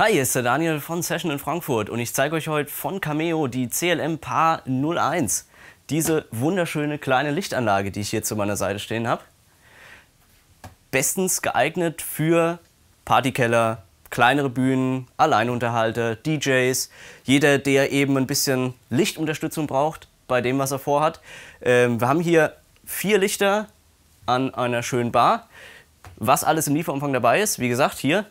Hi, hier ist der Daniel von Session in Frankfurt und ich zeige euch heute von Cameo die CLM Paar 01. Diese wunderschöne kleine Lichtanlage, die ich hier zu meiner Seite stehen habe. Bestens geeignet für Partykeller, kleinere Bühnen, Alleinunterhalter, DJs, jeder, der eben ein bisschen Lichtunterstützung braucht bei dem, was er vorhat. Ähm, wir haben hier vier Lichter an einer schönen Bar. Was alles im Lieferumfang dabei ist, wie gesagt, hier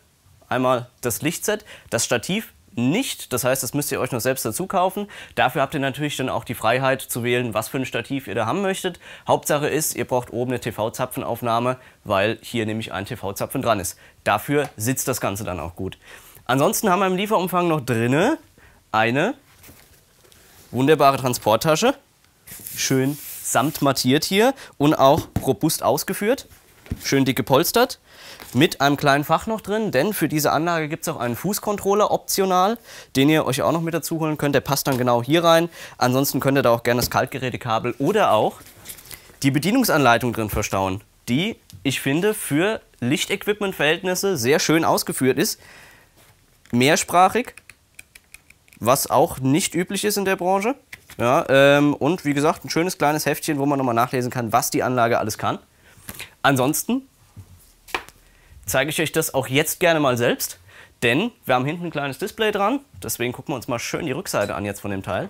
einmal das Lichtset, das Stativ nicht. Das heißt, das müsst ihr euch noch selbst dazu kaufen. Dafür habt ihr natürlich dann auch die Freiheit zu wählen, was für ein Stativ ihr da haben möchtet. Hauptsache ist, ihr braucht oben eine TV-Zapfenaufnahme, weil hier nämlich ein TV-Zapfen dran ist. Dafür sitzt das Ganze dann auch gut. Ansonsten haben wir im Lieferumfang noch drinne eine wunderbare Transporttasche. Schön samtmattiert hier und auch robust ausgeführt schön dick gepolstert mit einem kleinen Fach noch drin, denn für diese Anlage gibt es auch einen Fußcontroller optional, den ihr euch auch noch mit dazu holen könnt. Der passt dann genau hier rein. Ansonsten könnt ihr da auch gerne das Kaltgerätekabel oder auch die Bedienungsanleitung drin verstauen, die ich finde für Lichtequipment-Verhältnisse sehr schön ausgeführt ist. Mehrsprachig, was auch nicht üblich ist in der Branche. Ja, ähm, und wie gesagt, ein schönes kleines Heftchen, wo man nochmal nachlesen kann, was die Anlage alles kann. Ansonsten zeige ich euch das auch jetzt gerne mal selbst, denn wir haben hinten ein kleines Display dran. Deswegen gucken wir uns mal schön die Rückseite an jetzt von dem Teil.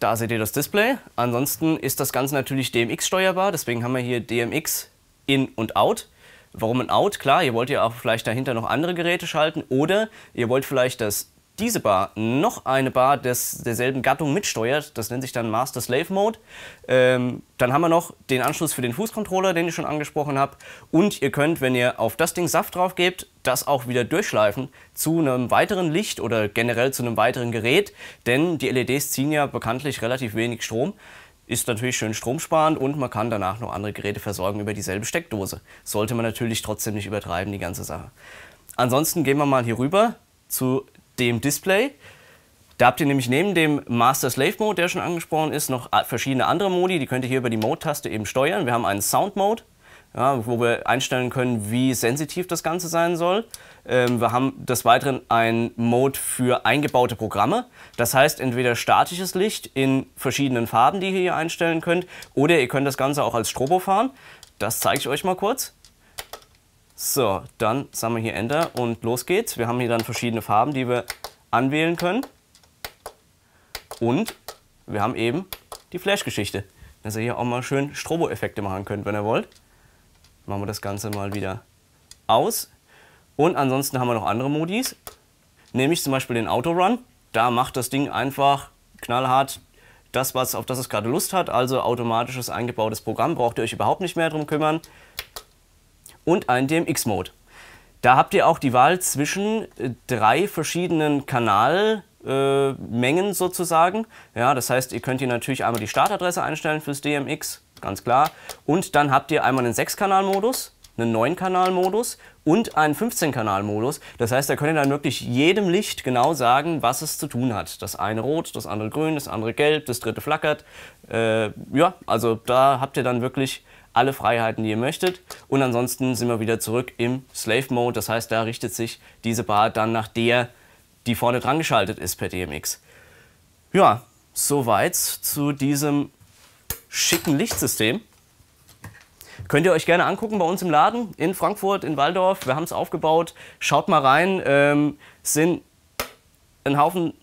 Da seht ihr das Display. Ansonsten ist das Ganze natürlich DMX steuerbar, deswegen haben wir hier DMX in und out. Warum ein Out? Klar, ihr wollt ja auch vielleicht dahinter noch andere Geräte schalten oder ihr wollt vielleicht das diese Bar noch eine Bar des, derselben Gattung mitsteuert, das nennt sich dann Master Slave Mode. Ähm, dann haben wir noch den Anschluss für den Fußcontroller, den ich schon angesprochen habe. Und ihr könnt, wenn ihr auf das Ding Saft drauf gebt, das auch wieder durchschleifen zu einem weiteren Licht oder generell zu einem weiteren Gerät, denn die LEDs ziehen ja bekanntlich relativ wenig Strom ist natürlich schön stromsparend und man kann danach noch andere Geräte versorgen über dieselbe Steckdose. Sollte man natürlich trotzdem nicht übertreiben, die ganze Sache. Ansonsten gehen wir mal hier rüber zu dem Display. Da habt ihr nämlich neben dem Master Slave Mode, der schon angesprochen ist, noch verschiedene andere Modi. Die könnt ihr hier über die Mode-Taste eben steuern. Wir haben einen Sound Mode, ja, wo wir einstellen können, wie sensitiv das Ganze sein soll. Ähm, wir haben des Weiteren einen Mode für eingebaute Programme. Das heißt, entweder statisches Licht in verschiedenen Farben, die ihr hier einstellen könnt, oder ihr könnt das Ganze auch als Strobo fahren. Das zeige ich euch mal kurz. So, dann sagen wir hier Enter und los geht's. Wir haben hier dann verschiedene Farben, die wir anwählen können. Und wir haben eben die Flash-Geschichte, dass ihr hier auch mal schön Strobo-Effekte machen könnt, wenn ihr wollt. Machen wir das Ganze mal wieder aus. Und ansonsten haben wir noch andere Modis, nämlich zum Beispiel den Autorun. Da macht das Ding einfach knallhart das, was, auf das es gerade Lust hat, also automatisches eingebautes Programm, braucht ihr euch überhaupt nicht mehr drum kümmern und einen DMX-Mode. Da habt ihr auch die Wahl zwischen äh, drei verschiedenen Kanalmengen äh, sozusagen. Ja, das heißt, ihr könnt hier natürlich einmal die Startadresse einstellen fürs DMX, ganz klar. Und dann habt ihr einmal einen 6-Kanal-Modus, einen 9-Kanal-Modus und einen 15-Kanal-Modus. Das heißt, da könnt ihr dann wirklich jedem Licht genau sagen, was es zu tun hat. Das eine rot, das andere grün, das andere gelb, das dritte flackert. Äh, ja, also da habt ihr dann wirklich alle Freiheiten, die ihr möchtet. Und ansonsten sind wir wieder zurück im Slave Mode. Das heißt, da richtet sich diese Bar dann nach der, die vorne dran geschaltet ist per DMX. Ja, soweit zu diesem schicken Lichtsystem. Könnt ihr euch gerne angucken bei uns im Laden in Frankfurt, in Waldorf. Wir haben es aufgebaut. Schaut mal rein. Ähm, sind ein Haufen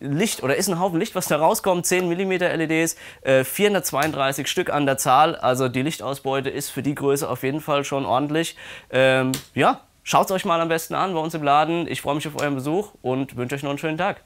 Licht oder ist ein Haufen Licht, was da rauskommt, 10 mm LEDs, äh, 432 Stück an der Zahl. Also die Lichtausbeute ist für die Größe auf jeden Fall schon ordentlich. Ähm, ja, schaut es euch mal am besten an bei uns im Laden. Ich freue mich auf euren Besuch und wünsche euch noch einen schönen Tag.